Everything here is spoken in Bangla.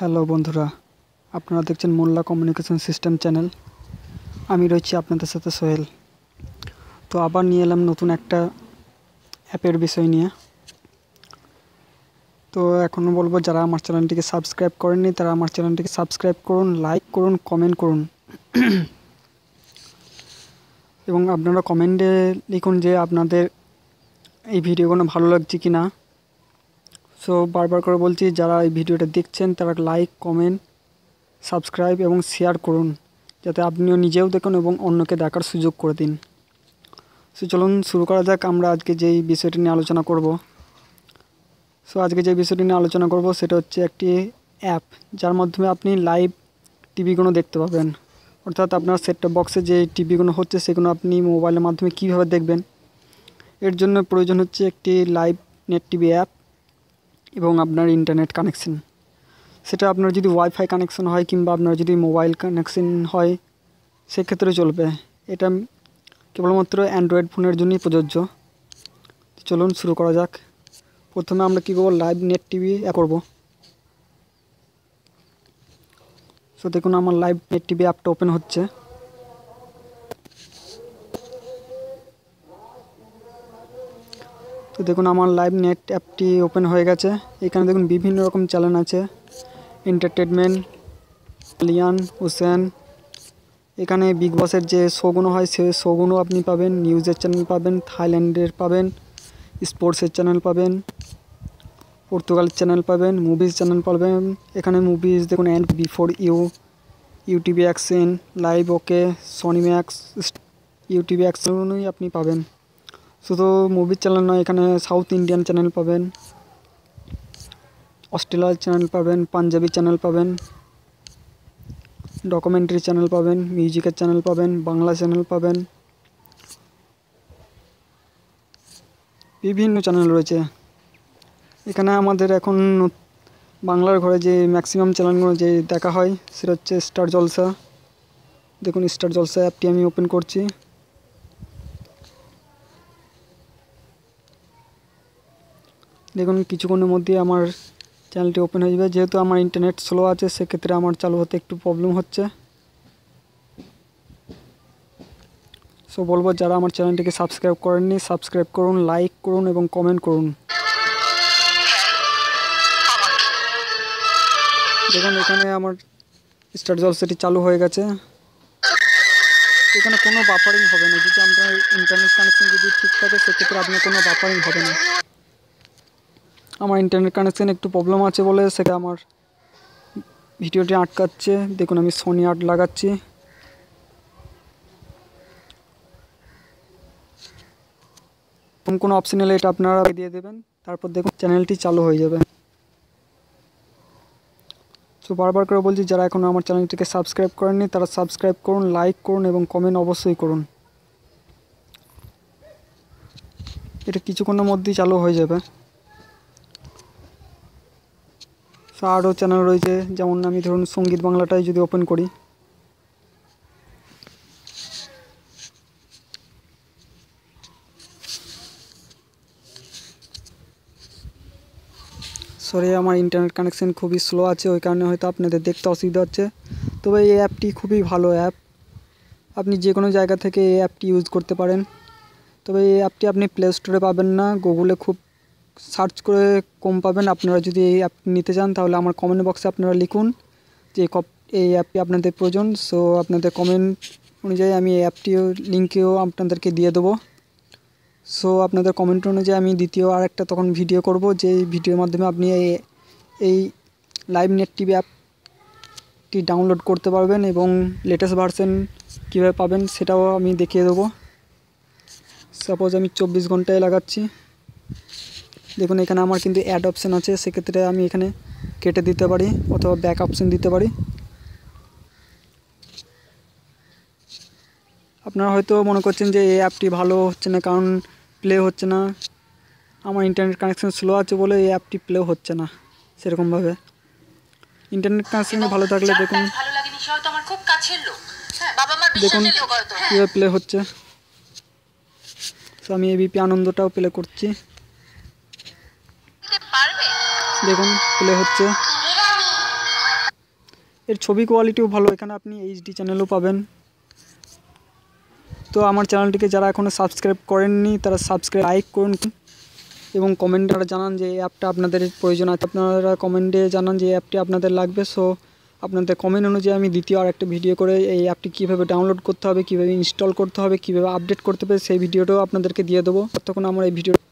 হ্যালো বন্ধুরা আপনারা দেখছেন মোল্লা কমিউনিকেশন সিস্টেম চ্যানেল আমি রয়েছি আপনাদের সাথে সোহেল তো আবার নিয়ে এলাম নতুন একটা অ্যাপের বিষয় নিয়ে তো এখনও বলবো যারা আমার চ্যানেলটিকে সাবস্ক্রাইব করেননি তারা আমার চ্যানেলটিকে সাবস্ক্রাইব করুন লাইক করুন কমেন্ট করুন এবং আপনারা কমেন্টে লিখুন যে আপনাদের এই ভিডিওগুলো ভালো লাগছে কি না সো বারবার করে বলছি যারা এই ভিডিওটা দেখছেন তারা লাইক কমেন্ট সাবস্ক্রাইব এবং শেয়ার করুন যাতে আপনিও নিজেও দেখুন এবং অন্যকে দেখার সুযোগ করে দিন সো চলুন শুরু করা যাক আমরা আজকে যেই বিষয়টি নিয়ে আলোচনা করব সো আজকে যে বিষয়টি নিয়ে আলোচনা করব সেটা হচ্ছে একটি অ্যাপ যার মাধ্যমে আপনি লাইভ টিভিগুলো দেখতে পাবেন অর্থাৎ আপনার সেটটা বক্সে যে টিভিগুলো হচ্ছে সেগুলো আপনি মোবাইলের মাধ্যমে কিভাবে দেখবেন এর জন্য প্রয়োজন হচ্ছে একটি লাইভ নেট টিভি অ্যাপ এবং আপনার ইন্টারনেট কানেকশন সেটা আপনার যদি ওয়াইফাই কানেকশন হয় কিংবা আপনার যদি মোবাইল কানেকশন হয় সেক্ষেত্রে চলবে এটা কেবলমাত্র অ্যান্ড্রয়েড ফোনের জন্যই প্রযোজ্য চলুন শুরু করা যাক প্রথমে আমরা কী করবো লাইভ নেট টিভি এ করবো সো দেখুন আমার লাইভ নেট টিভি অ্যাপটা ওপেন হচ্ছে তো দেখুন আমার লাইভ নেট অ্যাপটি ওপেন হয়ে গেছে এখানে দেখুন বিভিন্ন রকম চ্যানেল আছে এন্টারটেনমেন্ট আলিয়ান হুসেন এখানে বিগ বসের যে শোগুনো হয় সে শোগুনো আপনি পাবেন নিউজের চ্যানেল পাবেন থাইল্যান্ডের পাবেন স্পোর্টসের চ্যানেল পাবেন পর্তুগাল চ্যানেল পাবেন মুভিজ চ্যানেল পাবেন এখানে মুভিজ দেখুন and before you UTV action live okay Sony max UTV অ্যাকশনই আপনি পাবেন শুধু মুভির চ্যানেল নয় এখানে সাউথ ইন্ডিয়ান চ্যানেল পাবেন অস্ট্রেলিয়ার চ্যানেল পাবেন পাঞ্জাবি চ্যানেল পাবেন ডকুমেন্টারি চ্যানেল পাবেন মিউজিকের চ্যানেল পাবেন বাংলা চ্যানেল পাবেন বিভিন্ন চ্যানেল রয়েছে এখানে আমাদের এখন বাংলার ঘরে যে ম্যাক্সিমাম চ্যানেলগুলো যে দেখা হয় সেটা হচ্ছে স্টার জলসা দেখুন স্টার জলসা অ্যাপটি আমি ওপেন করছি দেখুন কিছুক্ষণের মধ্যেই আমার চ্যানেলটি ওপেন হয়ে যাবে যেহেতু আমার ইন্টারনেট স্লো আছে সেক্ষেত্রে আমার চালু হতে একটু প্রবলেম হচ্ছে সো বলবো যারা আমার চ্যানেলটিকে সাবস্ক্রাইব করেননি সাবস্ক্রাইব করুন লাইক করুন এবং কমেন্ট করুন দেখুন এখানে আমার স্টার সেটি চালু হয়ে গেছে এখানে কোনো বাফারিং হবে না যদি আপনার ইন্টারনেট কানেকশন যদি ঠিক থাকে সেক্ষেত্রে আপনার কোনো বাফারিং হবে না আমার ইন্টারনেট কানেকশান একটু প্রবলেম আছে বলে সেটা আমার ভিডিওটি আটকাচ্ছে দেখুন আমি সোনি আর্ট লাগাচ্ছি কোন কোনো অপশন এলে এটা আপনারা দিয়ে দেবেন তারপর দেখুন চ্যানেলটি চালু হয়ে যাবে তো বারবার করে বলছি যারা এখনও আমার চ্যানেলটিকে সাবস্ক্রাইব করেননি তারা সাবস্ক্রাইব করুন লাইক করুন এবং কমেন্ট অবশ্যই করুন এটা কিছুক্ষণের মধ্যেই চালু হয়ে যাবে তো আরও চ্যানেল রয়েছে যেমন আমি ধরুন সঙ্গীত বাংলাটাই যদি ওপেন করি সরি আমার ইন্টারনেট কানেকশান খুবই স্লো আছে ওই কারণে হয়তো আপনাদের দেখতে অসুবিধা হচ্ছে তবে এই অ্যাপটি খুবই ভালো অ্যাপ আপনি যে কোনো জায়গা থেকে এই অ্যাপটি ইউজ করতে পারেন তবে এই অ্যাপটি আপনি প্লে স্টোরে পাবেন না গুগলে খুব সার্চ করে কম পাবেন আপনারা যদি এই অ্যাপ নিতে চান তাহলে আমার কমেন্ট বক্সে আপনারা লিখুন যে এই অ্যাপটি আপনাদের প্রয়োজন সো আপনাদের কমেন্ট অনুযায়ী আমি এই অ্যাপটিও লিঙ্কেও আপনাদেরকে দিয়ে দেবো সো আপনাদের কমেন্ট অনুযায়ী আমি দ্বিতীয় আর একটা তখন ভিডিও করব যে ভিডিওর মাধ্যমে আপনি এই এই লাইভ নেট টিভি অ্যাপটি ডাউনলোড করতে পারবেন এবং লেটেস্ট ভার্সন কীভাবে পাবেন সেটাও আমি দেখিয়ে দেবো সাপোজ আমি চব্বিশ ঘন্টায় লাগাচ্ছি দেখুন এখানে আমার কিন্তু অ্যাড অপশান আছে সেক্ষেত্রে আমি এখানে কেটে দিতে পারি অথবা ব্যাক অপশান দিতে পারি আপনারা হয়তো মনে করছেন যে এই অ্যাপটি ভালো হচ্ছে না কারণ প্লে হচ্ছে না আমার ইন্টারনেট কানেকশান স্লো আছে বলে এই অ্যাপটি প্লে হচ্ছে না সেরকমভাবে ইন্টারনেট কানেকশান ভালো থাকলে দেখুন হ্যাঁ, দেখুন হ্যাঁ। কীভাবে প্লে হচ্ছে তো আমি এবিপি আনন্দটাও প্লে করছি দেখুন প্লে হচ্ছে এর ছবি কোয়ালিটিও ভালো এখানে আপনি এইচডি চ্যানেলও পাবেন তো আমার চ্যানেলটিকে যারা এখনও সাবস্ক্রাইব করেননি তারা সাবস্ক্রাইব লাইক করুন এবং কমেন্টে জানান যে এই অ্যাপটা আপনাদের প্রয়োজন আছে আপনারা কমেন্টে জানান যে অ্যাপটি আপনাদের লাগবে সো আপনাদের কমেন্ট অনুযায়ী আমি দ্বিতীয় আর একটা ভিডিও করে এই অ্যাপটি কীভাবে ডাউনলোড করতে হবে কীভাবে ইনস্টল করতে হবে কীভাবে আপডেট করতে হবে সেই ভিডিওটাও আপনাদেরকে দিয়ে দেবো তখন আমার এই ভিডিও